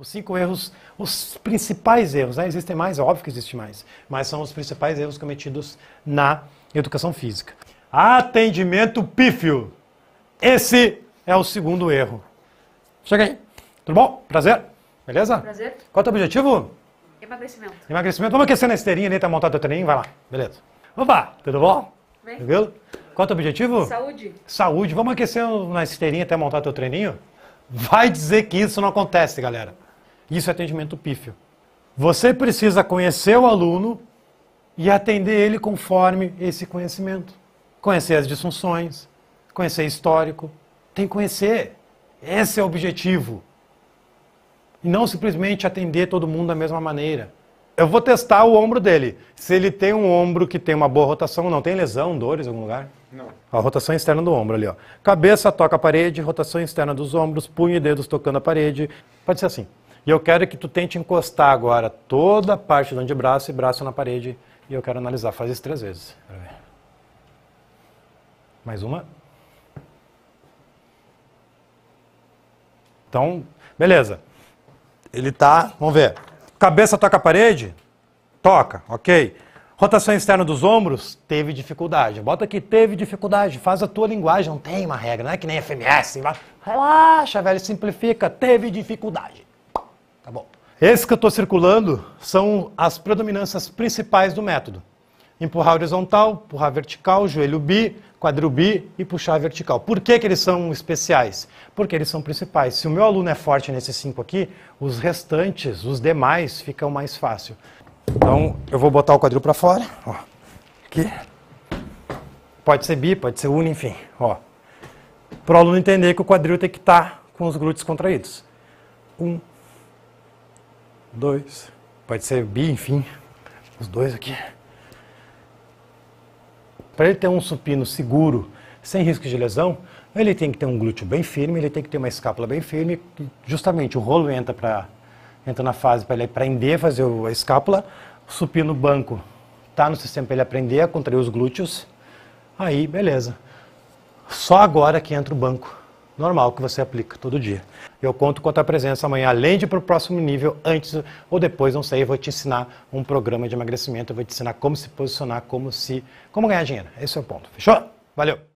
Os cinco erros, os principais erros, né? existem mais, é óbvio que existe mais, mas são os principais erros cometidos na educação física. Atendimento pífio. Esse é o segundo erro. Chega aí. Tudo bom? Prazer? Beleza? Prazer. Qual é o teu objetivo? Emagrecimento. Emagrecimento. Vamos aquecer na esteirinha ali, tá montado o treininho, vai lá. Beleza. Opa, tudo bom? Bem. Tranquilo? Qual é o teu objetivo? Saúde. Saúde. Vamos aquecer na esteirinha até montar teu treininho? Vai dizer que isso não acontece, galera. Isso é atendimento pífio. Você precisa conhecer o aluno e atender ele conforme esse conhecimento. Conhecer as disfunções, conhecer histórico. Tem que conhecer. Esse é o objetivo. E não simplesmente atender todo mundo da mesma maneira. Eu vou testar o ombro dele. Se ele tem um ombro que tem uma boa rotação, não tem lesão, dores em algum lugar? Não. A rotação externa do ombro ali, ó. Cabeça toca a parede, rotação externa dos ombros, punho e dedos tocando a parede. Pode ser assim. E eu quero que tu tente encostar agora toda a parte do antebraço e braço na parede. E eu quero analisar. Faz isso três vezes. Mais uma. Então, beleza. Ele tá, vamos ver. Cabeça toca a parede? Toca, ok. Rotação externa dos ombros? Teve dificuldade. Bota aqui, teve dificuldade. Faz a tua linguagem, não tem uma regra, não é que nem FMS. Relaxa, velho, simplifica. Teve dificuldade. Tá bom. Esses que eu estou circulando são as predominâncias principais do método. Empurrar horizontal, empurrar vertical, joelho bi, quadril bi e puxar vertical. Por que, que eles são especiais? Porque eles são principais. Se o meu aluno é forte nesses cinco aqui, os restantes, os demais, ficam mais fácil. Então, eu vou botar o quadril para fora. Ó. Aqui. Pode ser bi, pode ser uni, enfim. Para o aluno entender que o quadril tem que estar tá com os glúteos contraídos. Um, dois, pode ser bi, enfim, os dois aqui. Para ele ter um supino seguro, sem risco de lesão, ele tem que ter um glúteo bem firme, ele tem que ter uma escápula bem firme, justamente o rolo entra, pra, entra na fase para ele aprender a fazer a escápula, o supino banco está no sistema para ele aprender a contrair os glúteos, aí beleza. Só agora que entra o banco normal que você aplica todo dia. Eu conto com a tua presença amanhã, além de ir para o próximo nível, antes ou depois, não sei, eu vou te ensinar um programa de emagrecimento, eu vou te ensinar como se posicionar, como se, como ganhar dinheiro. Esse é o ponto. Fechou? Valeu!